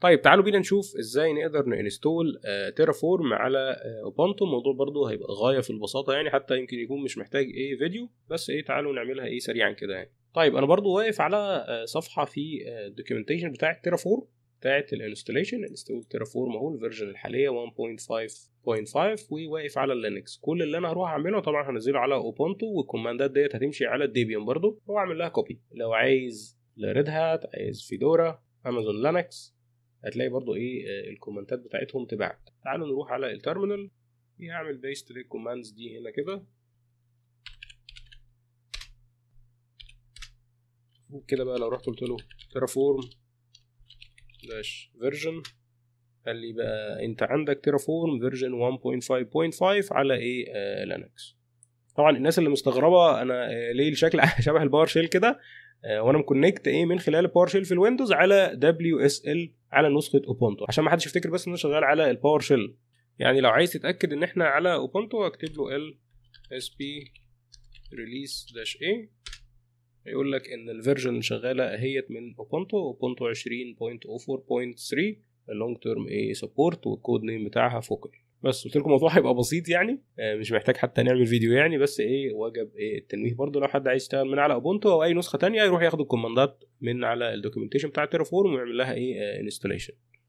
طيب تعالوا بينا نشوف ازاي نقدر ننستول تيرافورم آه، على اوبونتو آه، الموضوع برضه هيبقى غايه في البساطه يعني حتى يمكن يكون مش محتاج ايه فيديو بس ايه تعالوا نعملها ايه سريعا كده يعني طيب انا برضه واقف على آه، صفحه في الدوكيومنتيشن بتاعه تيرافورم بتاعه الانستليشن انستول تيرافورم اهو الفيرجن الحاليه 1.5.5 وواقف على اللينكس كل اللي انا هروح اعمله طبعا هنزله على اوبونتو والكوماندات ديت هتمشي على الديبيان برضه واعمل لها كوبي لو عايز لريد هات عايز فيدورا امازون لينكس هتلاقي برضو ايه آه، الكومنتات بتاعتهم تبعت تعالوا نروح على التيرمينال يعمل بيست للكوماندز دي هنا كده وكده بقى لو رحت قلت له تيرافورم داش فيرجن قال لي بقى انت عندك تيرافورم فيرجن 1.5.5 على ايه آه لينكس طبعا الناس اللي مستغربه انا آه، ليه الشكل شبه الباور شيل كده آه وانا مكونكت ايه من خلال الباور شيل في الويندوز على دبليو اس ال على نسخه اوبونتو عشان ما حدش يفتكر بس ان انا شغال على الباور شيل يعني لو عايز تتاكد ان احنا على اوبونتو اكتب له ال اس بي ريليس داش اي يقول لك ان الفيرجن شغاله اهيت من اوبونتو اوبونتو 20.04.3 اللونج تيرم اي سبورت والكود نيم بتاعها فوكل بس قلت لكم الموضوع هيبقى بسيط يعني آه، مش محتاج حتى نعمل فيديو يعني بس ايه وجب ايه التنويه برضو لو حد عايز يشتغل من على اوبونتو او اي نسخه تانية يروح ياخد الكوماندات من على الدوكيومنتيشن بتاع فورم ويعمل لها ايه انستوليشن آه،